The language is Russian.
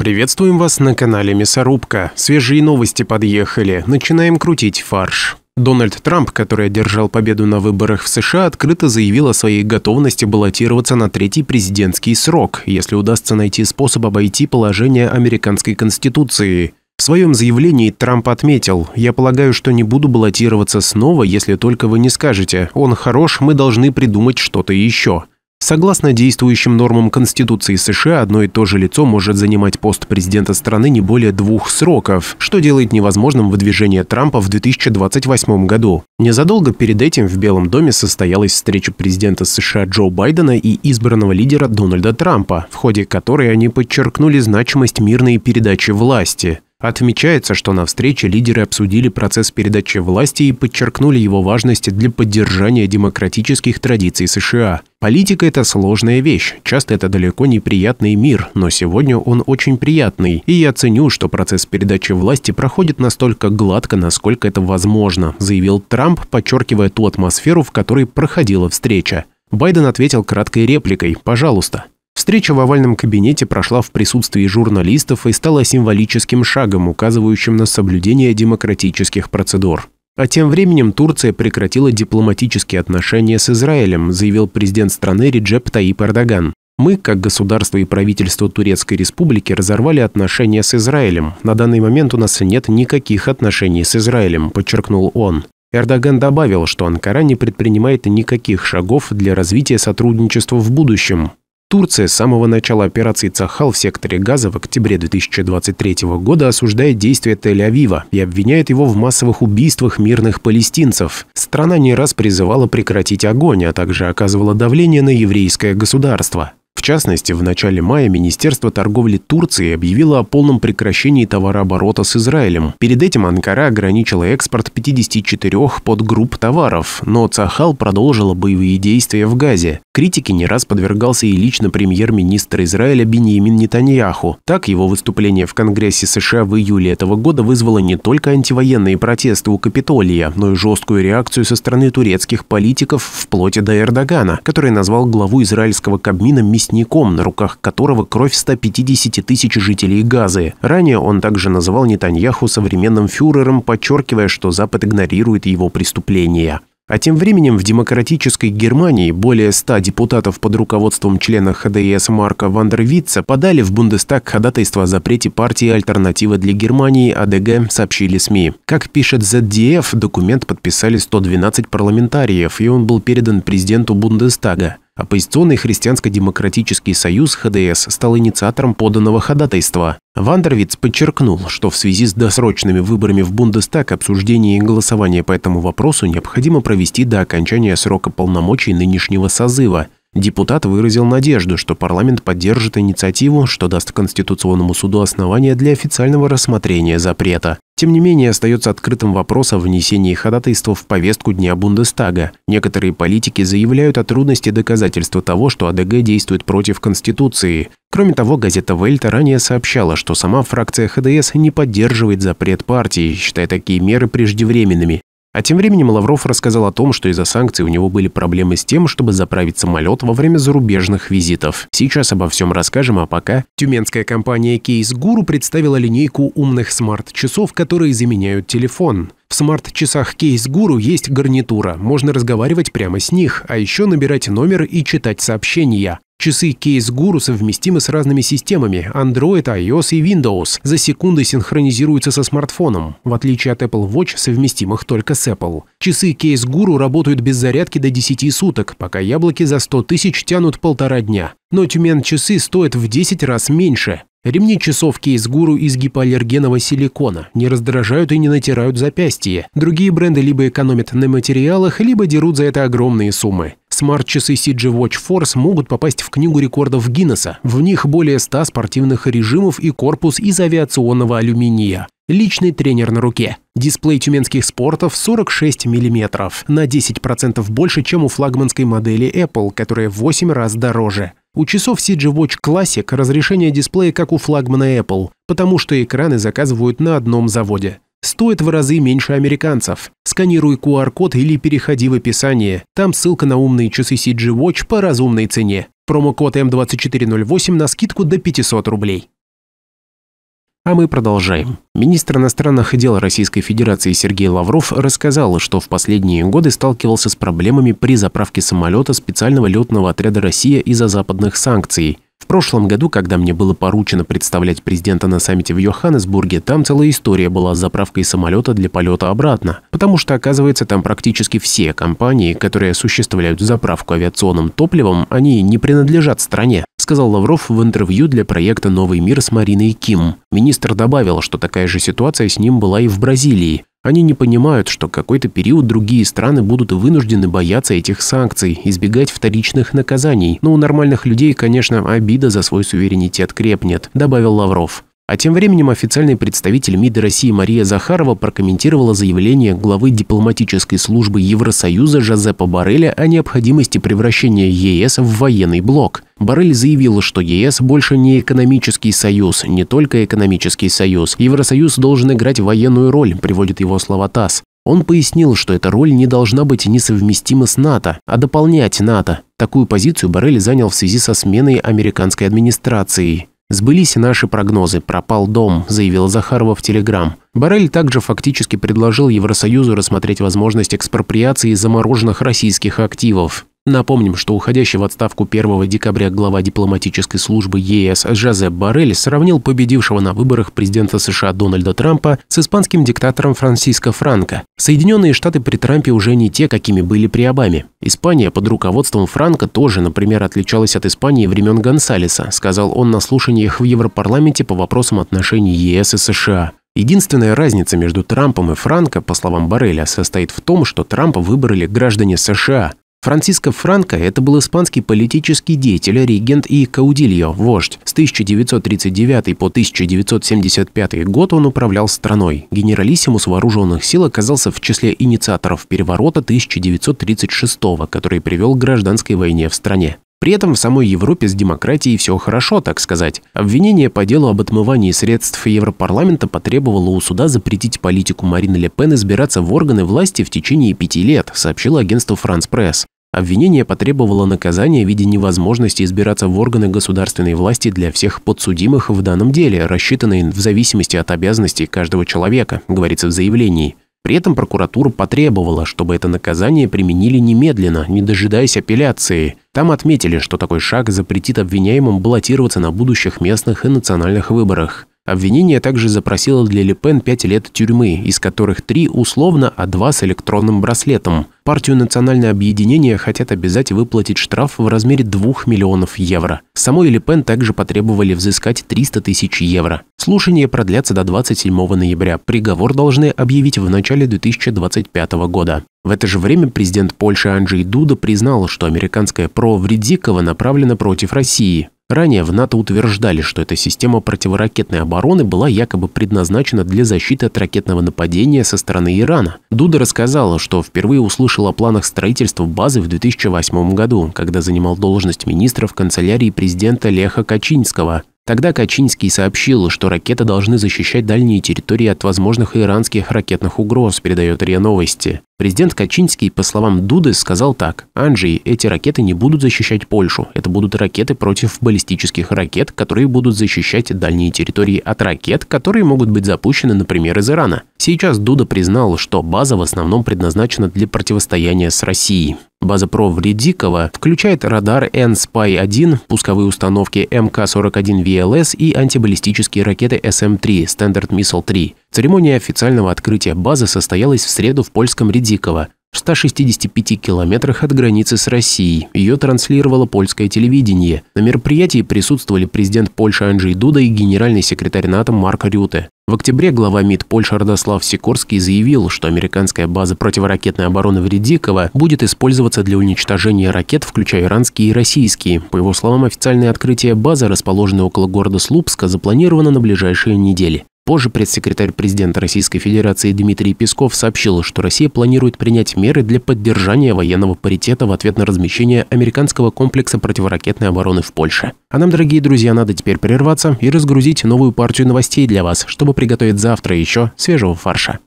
Приветствуем вас на канале Мясорубка. Свежие новости подъехали. Начинаем крутить фарш. Дональд Трамп, который одержал победу на выборах в США, открыто заявил о своей готовности баллотироваться на третий президентский срок, если удастся найти способ обойти положение американской конституции. В своем заявлении Трамп отметил, «Я полагаю, что не буду баллотироваться снова, если только вы не скажете, он хорош, мы должны придумать что-то еще». Согласно действующим нормам Конституции США, одно и то же лицо может занимать пост президента страны не более двух сроков, что делает невозможным выдвижение Трампа в 2028 году. Незадолго перед этим в Белом доме состоялась встреча президента США Джо Байдена и избранного лидера Дональда Трампа, в ходе которой они подчеркнули значимость мирной передачи власти. Отмечается, что на встрече лидеры обсудили процесс передачи власти и подчеркнули его важность для поддержания демократических традиций США. Политика – это сложная вещь, часто это далеко неприятный мир, но сегодня он очень приятный, и я ценю, что процесс передачи власти проходит настолько гладко, насколько это возможно, заявил Трамп, подчеркивая ту атмосферу, в которой проходила встреча. Байден ответил краткой репликой «пожалуйста». Встреча в овальном кабинете прошла в присутствии журналистов и стала символическим шагом, указывающим на соблюдение демократических процедур. А тем временем Турция прекратила дипломатические отношения с Израилем, заявил президент страны Реджеп Таип Эрдоган. Мы, как государство и правительство Турецкой Республики, разорвали отношения с Израилем. На данный момент у нас нет никаких отношений с Израилем, подчеркнул он. Эрдоган добавил, что Анкара не предпринимает никаких шагов для развития сотрудничества в будущем. Турция с самого начала операции «Цахал» в секторе Газа в октябре 2023 года осуждает действия Тель-Авива и обвиняет его в массовых убийствах мирных палестинцев. Страна не раз призывала прекратить огонь, а также оказывала давление на еврейское государство. В частности, в начале мая Министерство торговли Турции объявило о полном прекращении товарооборота с Израилем. Перед этим Анкара ограничила экспорт 54 подгрупп товаров, но Цахал продолжила боевые действия в Газе. Критике не раз подвергался и лично премьер-министр Израиля Беньямин Нетаньяху. Так, его выступление в Конгрессе США в июле этого года вызвало не только антивоенные протесты у Капитолия, но и жесткую реакцию со стороны турецких политиков вплоть до Эрдогана, который назвал главу израильского Кабмина мясником мясником, на руках которого кровь 150 тысяч жителей Газы. Ранее он также называл Нетаньяху современным фюрером, подчеркивая, что Запад игнорирует его преступления. А тем временем в демократической Германии более 100 депутатов под руководством члена ХДС Марка Вандервитца подали в Бундестаг ходатайство о запрете партии «Альтернатива для Германии» АДГ, сообщили СМИ. Как пишет ZDF, документ подписали 112 парламентариев, и он был передан президенту Бундестага. Оппозиционный христианско-демократический союз ХДС стал инициатором поданного ходатайства. Вандервиц подчеркнул, что в связи с досрочными выборами в Бундестаг обсуждение и голосование по этому вопросу необходимо провести до окончания срока полномочий нынешнего созыва – Депутат выразил надежду, что парламент поддержит инициативу, что даст Конституционному суду основания для официального рассмотрения запрета. Тем не менее, остается открытым вопрос о внесении ходатайства в повестку Дня Бундестага. Некоторые политики заявляют о трудности доказательства того, что АДГ действует против Конституции. Кроме того, газета «Вельта» ранее сообщала, что сама фракция ХДС не поддерживает запрет партии, считая такие меры преждевременными а тем временем Лавров рассказал о том, что из-за санкций у него были проблемы с тем, чтобы заправить самолет во время зарубежных визитов. Сейчас обо всем расскажем, а пока... Тюменская компания Case Guru представила линейку умных смарт-часов, которые заменяют телефон. В смарт-часах Case Guru есть гарнитура, можно разговаривать прямо с них, а еще набирать номер и читать сообщения. Часы кейс-гуру совместимы с разными системами – Android, iOS и Windows. За секунды синхронизируются со смартфоном, в отличие от Apple Watch, совместимых только с Apple. Часы кейс-гуру работают без зарядки до 10 суток, пока яблоки за 100 тысяч тянут полтора дня. Но тюмен-часы стоят в 10 раз меньше. Ремни часов кейс-гуру из гипоаллергенного силикона не раздражают и не натирают запястье. Другие бренды либо экономят на материалах, либо дерут за это огромные суммы. Смарт-часы CG Watch Force могут попасть в Книгу рекордов Гиннесса. В них более 100 спортивных режимов и корпус из авиационного алюминия. Личный тренер на руке. Дисплей тюменских спортов 46 мм, на 10% больше, чем у флагманской модели Apple, которая в 8 раз дороже. У часов CG Watch Classic разрешение дисплея как у флагмана Apple, потому что экраны заказывают на одном заводе. Стоит в разы меньше американцев. Сканируй QR-код или переходи в описание. Там ссылка на умные часы CG Watch по разумной цене. Промокод М2408 на скидку до 500 рублей. А мы продолжаем. Министр иностранных дел Российской Федерации Сергей Лавров рассказал, что в последние годы сталкивался с проблемами при заправке самолета специального летного отряда «Россия» из-за западных санкций – в прошлом году, когда мне было поручено представлять президента на саммите в Йоханнесбурге, там целая история была с заправкой самолета для полета обратно, потому что, оказывается, там практически все компании, которые осуществляют заправку авиационным топливом, они не принадлежат стране сказал Лавров в интервью для проекта «Новый мир» с Мариной Ким. Министр добавил, что такая же ситуация с ним была и в Бразилии. Они не понимают, что какой-то период другие страны будут вынуждены бояться этих санкций, избегать вторичных наказаний. Но у нормальных людей, конечно, обида за свой суверенитет крепнет, добавил Лавров. А тем временем официальный представитель МИД России Мария Захарова прокомментировала заявление главы дипломатической службы Евросоюза Жозепа Барреля о необходимости превращения ЕС в военный блок. Барель заявил, что ЕС больше не экономический союз, не только экономический союз. Евросоюз должен играть военную роль, приводит его слова ТАСС. Он пояснил, что эта роль не должна быть несовместима с НАТО, а дополнять НАТО. Такую позицию Барель занял в связи со сменой американской администрации. Сбылись наши прогнозы, пропал дом, заявил Захарова в Телеграм. Барель также фактически предложил Евросоюзу рассмотреть возможность экспроприации замороженных российских активов. Напомним, что уходящий в отставку 1 декабря глава дипломатической службы ЕС Жозеп Барель сравнил победившего на выборах президента США Дональда Трампа с испанским диктатором Франсиско Франко. Соединенные Штаты при Трампе уже не те, какими были при Обаме. Испания под руководством Франко тоже, например, отличалась от Испании времен Гонсалеса, сказал он на слушаниях в Европарламенте по вопросам отношений ЕС и США. Единственная разница между Трампом и Франко, по словам Барреля, состоит в том, что Трампа выбрали граждане США, Франциско Франко – это был испанский политический деятель, регент и каудильо, вождь. С 1939 по 1975 год он управлял страной. Генералиссимус вооруженных сил оказался в числе инициаторов переворота 1936 который привел к гражданской войне в стране. При этом в самой Европе с демократией все хорошо, так сказать. Обвинение по делу об отмывании средств Европарламента потребовало у суда запретить политику Марины Ле Пен избираться в органы власти в течение пяти лет, сообщило агентство «Франс Пресс». Обвинение потребовало наказания в виде невозможности избираться в органы государственной власти для всех подсудимых в данном деле, рассчитанные в зависимости от обязанностей каждого человека, говорится в заявлении. При этом прокуратура потребовала, чтобы это наказание применили немедленно, не дожидаясь апелляции. Там отметили, что такой шаг запретит обвиняемым баллотироваться на будущих местных и национальных выборах. Обвинение также запросило для Лепен 5 лет тюрьмы, из которых 3 условно, а 2 с электронным браслетом. Партию «Национальное объединение» хотят обязать выплатить штраф в размере 2 миллионов евро. Самой Лепен также потребовали взыскать 300 тысяч евро. Слушание продлятся до 27 ноября. Приговор должны объявить в начале 2025 года. В это же время президент Польши Анджей Дуда признал, что американская провредикова направлена против России. Ранее в НАТО утверждали, что эта система противоракетной обороны была якобы предназначена для защиты от ракетного нападения со стороны Ирана. Дуда рассказала, что впервые услышала о планах строительства базы в 2008 году, когда занимал должность министра в канцелярии президента Леха Качинского. Тогда Качинский сообщил, что ракеты должны защищать дальние территории от возможных иранских ракетных угроз, передает РИА Новости. Президент Качинский, по словам Дуды, сказал так. «Анджей, эти ракеты не будут защищать Польшу. Это будут ракеты против баллистических ракет, которые будут защищать дальние территории от ракет, которые могут быть запущены, например, из Ирана». Сейчас Дуда признал, что база в основном предназначена для противостояния с Россией. База ПРО в Редиково включает радар N-SPY-1, пусковые установки МК-41 ВЛС и антибаллистические ракеты СМ-3 Standard Missile-3. Церемония официального открытия базы состоялась в среду в польском Редиково в 165 километрах от границы с Россией. Ее транслировало польское телевидение. На мероприятии присутствовали президент Польши Анджей Дуда и генеральный секретарь НАТО Марк Рюте. В октябре глава МИД Польши Родослав Сикорский заявил, что американская база противоракетной обороны в Редиково будет использоваться для уничтожения ракет, включая иранские и российские. По его словам, официальное открытие базы, расположенной около города Слупска, запланировано на ближайшие недели. Позже пресс-секретарь президента Российской Федерации Дмитрий Песков сообщил, что Россия планирует принять меры для поддержания военного паритета в ответ на размещение американского комплекса противоракетной обороны в Польше. А нам, дорогие друзья, надо теперь прерваться и разгрузить новую партию новостей для вас, чтобы приготовить завтра еще свежего фарша.